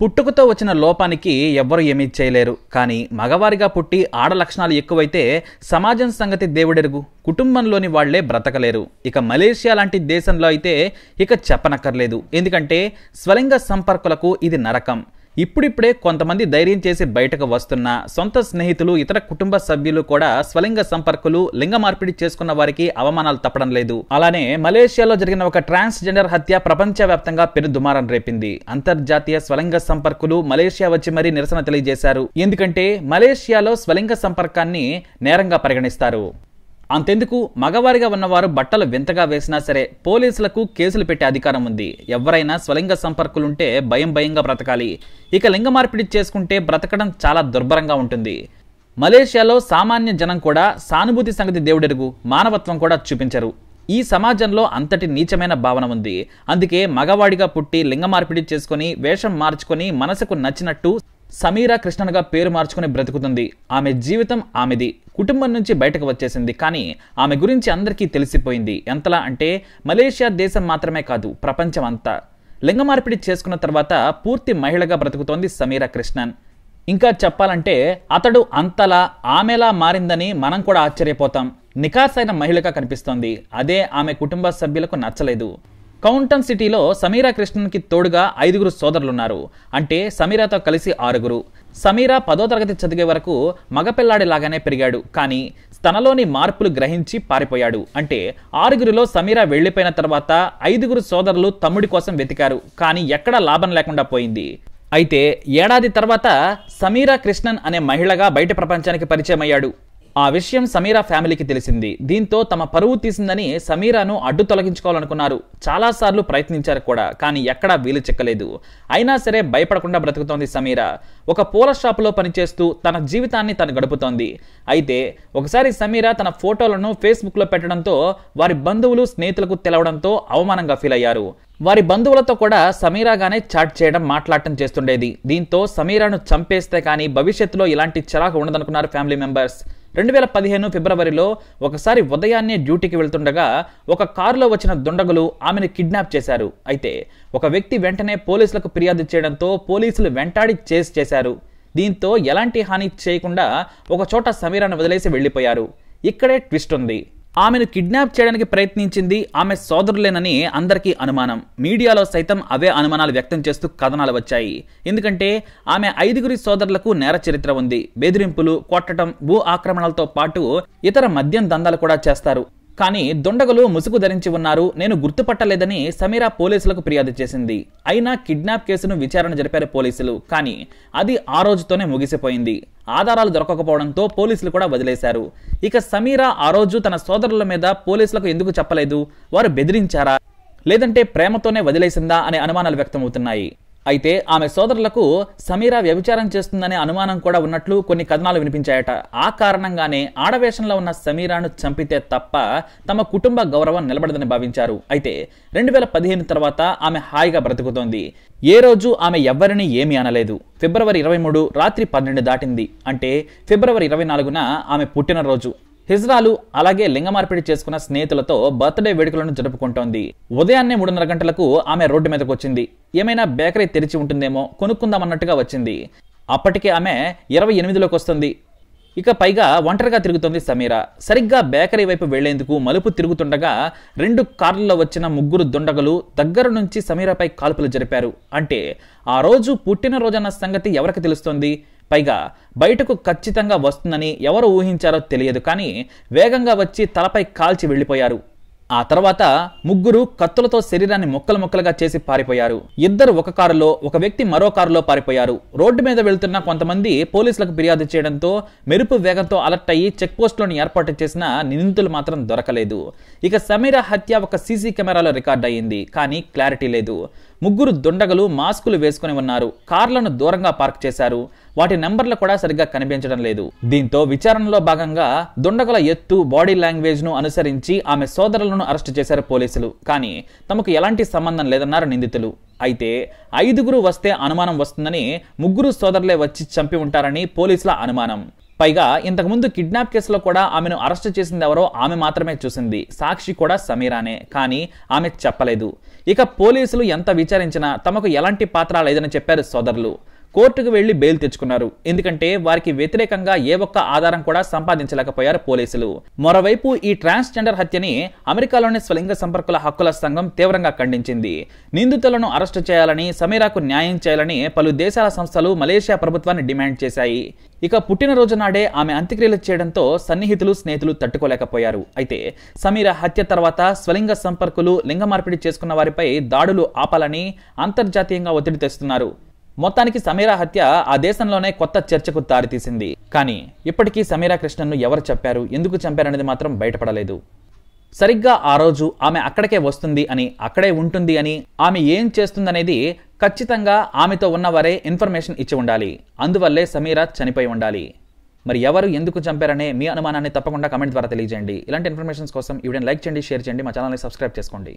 పుట్టుకతో వచ్చిన లోపానికి ఎవ్వరు ఏమీ చేయలేరు కానీ మగవారిగా పుట్టి ఆడ లక్షణాలు ఎక్కువైతే సమాజం సంగతి దేవుడెరుగు కుటుంబంలోని వాళ్లే బ్రతకలేరు ఇక మలేషియా లాంటి దేశంలో అయితే ఇక చెప్పనక్కర్లేదు ఎందుకంటే స్వలింగ సంపర్కులకు ఇది నరకం ఇప్పుడిప్పుడే కొంతమంది ధైర్యం చేసి బయటకు వస్తున్న సొంత స్నేహితులు ఇతర కుటుంబ సభ్యులు కూడా స్వలింగ సంపర్కులు లింగ మార్పిడి చేసుకున్న వారికి అవమానాలు తప్పడం లేదు అలానే మలేషియాలో జరిగిన ఒక ట్రాన్స్జెండర్ హత్య ప్రపంచవ్యాప్తంగా వ్యాప్తంగా దుమారం రేపింది అంతర్జాతీయ స్వలింగ సంపర్కులు మలేషియా వచ్చి మరీ నిరసన తెలియజేశారు ఎందుకంటే మలేషియాలో స్వలింగ సంపర్కాన్ని నేరంగా పరిగణిస్తారు అంతెందుకు మగవారిగా ఉన్నవారు బట్టలు వింతగా వేసినా సరే పోలీసులకు కేసులు పెట్టే అధికారం ఉంది ఎవరైనా స్వలింగ సంపర్కులుంటే భయం భయంగా బ్రతకాలి ఇక లింగ మార్పిడి చేసుకుంటే బ్రతకడం చాలా దుర్భరంగా ఉంటుంది మలేషియాలో సామాన్య జనం కూడా సానుభూతి సంగతి దేవుడెరుగు మానవత్వం కూడా చూపించరు ఈ సమాజంలో అంతటి నీచమైన భావన ఉంది అందుకే మగవాడిగా పుట్టి లింగ మార్పిడి చేసుకుని వేషం మార్చుకొని మనసుకు నచ్చినట్టు సమీరా కృష్ణన్గా పేరు మార్చుకుని బ్రతుకుతుంది ఆమె జీవితం ఆమెది కుటుంబం నుంచి బయటకు వచ్చేసింది కానీ ఆమె గురించి అందరికీ తెలిసిపోయింది ఎంతలా అంటే మలేషియా దేశం మాత్రమే కాదు ప్రపంచం అంతా లింగమార్పిడి చేసుకున్న తర్వాత పూర్తి మహిళగా బ్రతుకుతోంది సమీరా కృష్ణన్ ఇంకా చెప్పాలంటే అతడు అంతలా ఆమెలా మారిందని మనం కూడా ఆశ్చర్యపోతాం నికాసైన మహిళగా కనిపిస్తోంది అదే ఆమె కుటుంబ సభ్యులకు నచ్చలేదు కౌంటన్ సిటీలో సమీరా కృష్ణన్కి తోడుగా ఐదుగురు సోదరులున్నారు అంటే సమీరాతో కలిసి ఆరుగురు సమీరా పదో తరగతి చదివే వరకు మగపిల్లాడిలాగానే పెరిగాడు కానీ తనలోని మార్పులు గ్రహించి పారిపోయాడు అంటే ఆరుగురిలో సమీరా వెళ్లిపోయిన తర్వాత ఐదుగురు సోదరులు తమ్ముడి కోసం వెతికారు కానీ ఎక్కడా లాభం లేకుండా పోయింది అయితే ఏడాది తర్వాత సమీరా కృష్ణన్ అనే మహిళగా బయట ప్రపంచానికి పరిచయమయ్యాడు ఆ విషయం సమీరా ఫ్యామిలీకి తెలిసింది దీంతో తమ పరువు తీసిందని సమీరాను అడ్డు తొలగించుకోవాలనుకున్నారు చాలాసార్లు ప్రయత్నించారు కూడా కానీ ఎక్కడా వీలు చెక్కలేదు అయినా సరే భయపడకుండా బ్రతుకుతోంది సమీరా ఒక పూల షాపులో పనిచేస్తూ తన జీవితాన్ని తను గడుపుతోంది అయితే ఒకసారి సమీరా తన ఫోటోలను ఫేస్బుక్లో పెట్టడంతో వారి బంధువులు స్నేహితులకు తెలవడంతో అవమానంగా ఫీల్ అయ్యారు వారి బంధువులతో కూడా సమీరాగానే చాట్ చేయడం మాట్లాడటం చేస్తుండేది దీంతో సమీరాను చంపేస్తే కానీ భవిష్యత్తులో ఇలాంటి చిరాకు ఉండదనుకున్నారు ఫ్యామిలీ మెంబర్స్ రెండు వేల పదిహేను ఫిబ్రవరిలో ఒకసారి ఉదయాన్నే డ్యూటీకి వెళ్తుండగా ఒక కారులో వచ్చిన దుండగులు ఆమెను కిడ్నాప్ చేశారు అయితే ఒక వ్యక్తి వెంటనే పోలీసులకు ఫిర్యాదు చేయడంతో పోలీసులు వెంటాడి చేసి చేశారు దీంతో ఎలాంటి హాని చేయకుండా ఒకచోట సమీరాన్ని వదిలేసి వెళ్ళిపోయారు ఇక్కడే ట్విస్ట్ ఉంది ఆమెను కిడ్నాప్ చేయడానికి ప్రయత్నించింది ఆమె సోదరులేనని అందరికీ అనుమానం మీడియాలో సైతం అవే అనుమానాలు వ్యక్తం చేస్తూ కథనాలు వచ్చాయి ఎందుకంటే ఆమె ఐదుగురి సోదరులకు నేర చరిత్ర ఉంది బెదిరింపులు కొట్టడం భూ ఆక్రమణలతో పాటు ఇతర మద్యం దందాలు కూడా చేస్తారు కానీ దొండగలు ముసుగు ధరించి ఉన్నారు నేను గుర్తుపట్టలేదని సమీరా పోలీసులకు ఫిర్యాదు చేసింది అయినా కిడ్నాప్ కేసును విచారణ జరిపారు పోలీసులు కానీ అది ఆ రోజుతోనే ముగిసిపోయింది ఆధారాలు దొరకకపోవడంతో పోలీసులు కూడా వదిలేశారు ఇక సమీరా ఆ రోజు తన సోదరుల మీద పోలీసులకు ఎందుకు చెప్పలేదు వారు బెదిరించారా లేదంటే ప్రేమతోనే వదిలేసిందా అనే అనుమానాలు వ్యక్తమవుతున్నాయి అయితే ఆమె సోదరులకు సమీరా వ్యభిచారం చేస్తుందనే అనుమానం కూడా ఉన్నట్లు కొన్ని కథనాలు వినిపించాయట ఆ కారణంగానే ఆడవేషంలో ఉన్న సమీరాను చంపితే తప్ప తమ కుటుంబ గౌరవం నిలబడదని భావించారు అయితే రెండు వేల పదిహేను తర్వాత ఆమె హాయిగా బ్రతుకుతోంది ఏ రోజు ఆమె ఎవ్వరిని ఏమీ అనలేదు ఫిబ్రవరి ఇరవై మూడు రాత్రి పన్నెండు దాటింది అంటే ఫిబ్రవరి ఇరవై నాలుగున ఆమె పుట్టినరోజు హిజ్రాలు అలాగే లింగ మార్పిడి చేసుకున్న స్నేహితులతో బర్త్డే వేడుకలను జరుపుకుంటోంది ఉదయాన్నే మూడున్నర గంటలకు ఆమె రోడ్డు మీదకు వచ్చింది ఏమైనా బేకరీ తెరిచి ఉంటుందేమో కొనుక్కుందామన్నట్టుగా వచ్చింది అప్పటికే ఆమె ఇరవై ఎనిమిదిలోకి వస్తుంది ఇక పైగా ఒంటరిగా తిరుగుతోంది సమీర సరిగ్గా బేకరీ వైపు వెళ్లేందుకు మలుపు తిరుగుతుండగా రెండు కార్లలో వచ్చిన ముగ్గురు దుండగలు దగ్గర నుంచి సమీరపై కాల్పులు జరిపారు అంటే ఆ రోజు పుట్టినరోజన్న సంగతి ఎవరికి తెలుస్తోంది పైగా బయటకు ఖచ్చితంగా వస్తుందని ఎవరు ఊహించారో తెలియదు కానీ వేగంగా వచ్చి తలపై కాల్చి వెళ్ళిపోయారు ఆ తర్వాత ముగ్గురు కత్తులతో శరీరాన్ని మొక్కలు మొక్కలుగా చేసి పారిపోయారు ఇద్దరు ఒక కారులో ఒక వ్యక్తి మరో కారులో పారిపోయారు రోడ్డు మీద వెళ్తున్న కొంతమంది పోలీసులకు ఫిర్యాదు చేయడంతో మెరుపు వేగంతో అలర్ట్ అయ్యి చెక్ పోస్టులను ఏర్పాటు చేసిన నిందితులు మాత్రం దొరకలేదు ఇక సమీర హత్య ఒక సీసీ కెమెరాలో రికార్డ్ అయ్యింది కానీ క్లారిటీ లేదు ముగ్గురు దుండగలు మాస్కులు వేసుకుని ఉన్నారు కార్లను దూరంగా పార్క్ చేశారు వాటి నెంబర్లు కూడా సరిగ్గా కనిపించడం లేదు దీంతో విచారణలో భాగంగా దుండగల ఎత్తు బాడీ లాంగ్వేజ్ ను అనుసరించి ఆమె సోదరులను అరెస్ట్ చేశారు పోలీసులు కానీ తమకు ఎలాంటి సంబంధం లేదన్నారు నిందితులు అయితే ఐదుగురు వస్తే అనుమానం వస్తుందని ముగ్గురు సోదరులే వచ్చి చంపి ఉంటారని పోలీసుల అనుమానం పైగా ఇంతకుముందు కిడ్నాప్ కేసులో కూడా ఆమెను అరెస్ట్ చేసింది ఎవరో ఆమె మాత్రమే చూసింది సాక్షి కూడా సమీరానే కానీ ఆమె చెప్పలేదు ఇక పోలీసులు ఎంత విచారించినా తమకు ఎలాంటి పాత్ర లేదని చెప్పారు సోదరులు కోర్టుకు వెళ్లి బెయిల్ తెచ్చుకున్నారు ఎందుకంటే వారికి వ్యతిరేకంగా ఏ ఒక్క ఆధారం కూడా సంపాదించలేకపోయారు పోలీసులు మరోవైపు ఈ ట్రాన్స్జెండర్ హత్యని అమెరికాలోని స్వలింగ సంపర్కుల హక్కుల సంఘం తీవ్రంగా ఖండించింది నిందితులను అరెస్టు చేయాలని సమీరాకు న్యాయం చేయాలని పలు దేశాల సంస్థలు మలేషియా ప్రభుత్వాన్ని డిమాండ్ చేశాయి ఇక పుట్టినరోజు నాడే ఆమె అంత్యక్రియలు చేయడంతో సన్నిహితులు స్నేహితులు తట్టుకోలేకపోయారు అయితే సమీర హత్య తర్వాత స్వలింగ సంపర్కులు లింగ మార్పిడి చేసుకున్న వారిపై దాడులు ఆపాలని అంతర్జాతీయంగా ఒత్తిడి తెస్తున్నారు మొత్తానికి సమీరా హత్య ఆ దేశంలోనే కొత్త చర్చకు దారితీసింది కానీ ఇప్పటికీ సమీరా కృష్ణన్ను ఎవరు చెప్పారు ఎందుకు చంపారనేది మాత్రం బయటపడలేదు సరిగ్గా ఆ రోజు ఆమె అక్కడికే వస్తుంది అని అక్కడే ఉంటుంది అని ఆమె ఏం చేస్తుందనేది ఖచ్చితంగా ఆమెతో ఉన్నవారే ఇన్ఫర్మేషన్ ఇచ్చి ఉండాలి అందువల్లే సమీరా చనిపోయి ఉండాలి మరి ఎవరు ఎందుకు చంపారనే మీ అనుమానాన్ని తప్పకుండా కమెంట్ ద్వారా తెలియజేయండి ఇలాంటి ఇన్ఫర్మేషన్స్ కోసం ఇవిడని లైక్ చేయండి షేర్ చేయండి మా ఛానల్ని సబ్స్క్రైబ్ చేసుకోండి